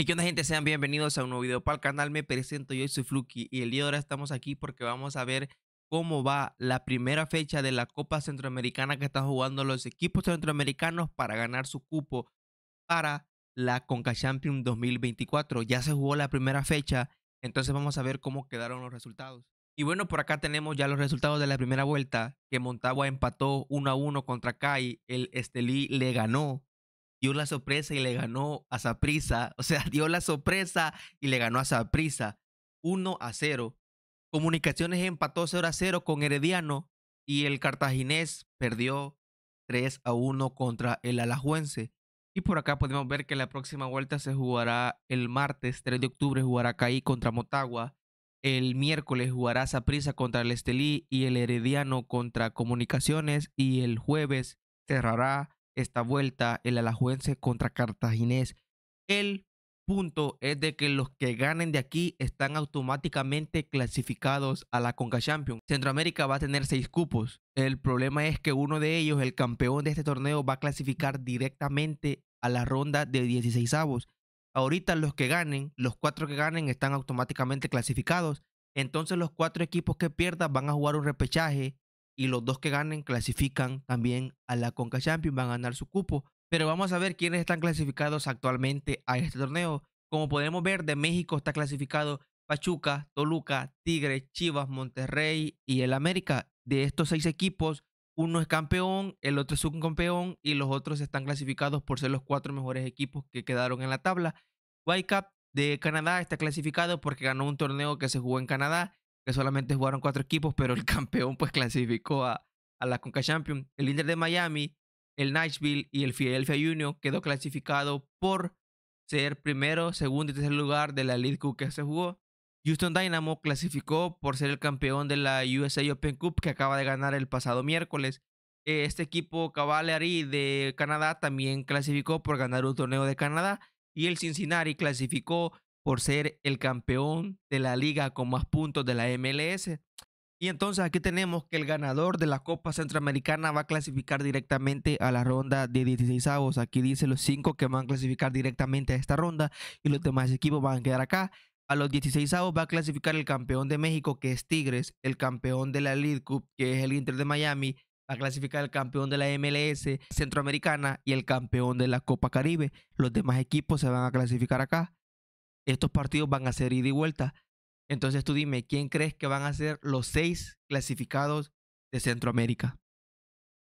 Y que onda gente, sean bienvenidos a un nuevo video para el canal, me presento, yo soy Fluki y el día de ahora estamos aquí porque vamos a ver cómo va la primera fecha de la Copa Centroamericana que están jugando los equipos centroamericanos para ganar su cupo para la Conca Champions 2024. Ya se jugó la primera fecha, entonces vamos a ver cómo quedaron los resultados. Y bueno, por acá tenemos ya los resultados de la primera vuelta, que Montagua empató 1 a 1 contra Kai, el Estelí le ganó dio la sorpresa y le ganó a Saprisa. O sea, dio la sorpresa y le ganó a Saprisa 1 a 0. Comunicaciones empató 0 a 0 con Herediano y el cartaginés perdió 3 a 1 contra el Alajuense. Y por acá podemos ver que la próxima vuelta se jugará el martes 3 de octubre, jugará Caí contra Motagua. El miércoles jugará Zaprisa contra el Estelí y el Herediano contra Comunicaciones. Y el jueves cerrará esta vuelta el alajuense contra Cartaginés. El punto es de que los que ganen de aquí están automáticamente clasificados a la Conca Champions. Centroamérica va a tener seis cupos. El problema es que uno de ellos, el campeón de este torneo, va a clasificar directamente a la ronda de 16 avos. Ahorita los que ganen, los cuatro que ganen están automáticamente clasificados. Entonces los cuatro equipos que pierdan van a jugar un repechaje y los dos que ganen clasifican también a la Conca Champions, van a ganar su cupo. Pero vamos a ver quiénes están clasificados actualmente a este torneo. Como podemos ver, de México está clasificado Pachuca, Toluca, Tigre, Chivas, Monterrey y el América. De estos seis equipos, uno es campeón, el otro es subcampeón y los otros están clasificados por ser los cuatro mejores equipos que quedaron en la tabla. Whitecap de Canadá está clasificado porque ganó un torneo que se jugó en Canadá solamente jugaron cuatro equipos, pero el campeón pues clasificó a, la Conca Champions. El líder de Miami, el Nashville y el Philadelphia Union quedó clasificado por ser primero, segundo y tercer lugar de la League Cup que se jugó. Houston Dynamo clasificó por ser el campeón de la USA Open Cup que acaba de ganar el pasado miércoles. Este equipo Cavalry de Canadá también clasificó por ganar un torneo de Canadá y el Cincinnati clasificó por ser el campeón de la liga con más puntos de la MLS. Y entonces aquí tenemos que el ganador de la Copa Centroamericana va a clasificar directamente a la ronda de 16 avos. Aquí dice los 5 que van a clasificar directamente a esta ronda y los demás equipos van a quedar acá. A los 16 avos va a clasificar el campeón de México, que es Tigres, el campeón de la League Cup, que es el Inter de Miami, va a clasificar el campeón de la MLS Centroamericana y el campeón de la Copa Caribe. Los demás equipos se van a clasificar acá. Estos partidos van a ser ida y vuelta. Entonces tú dime, ¿quién crees que van a ser los seis clasificados de Centroamérica?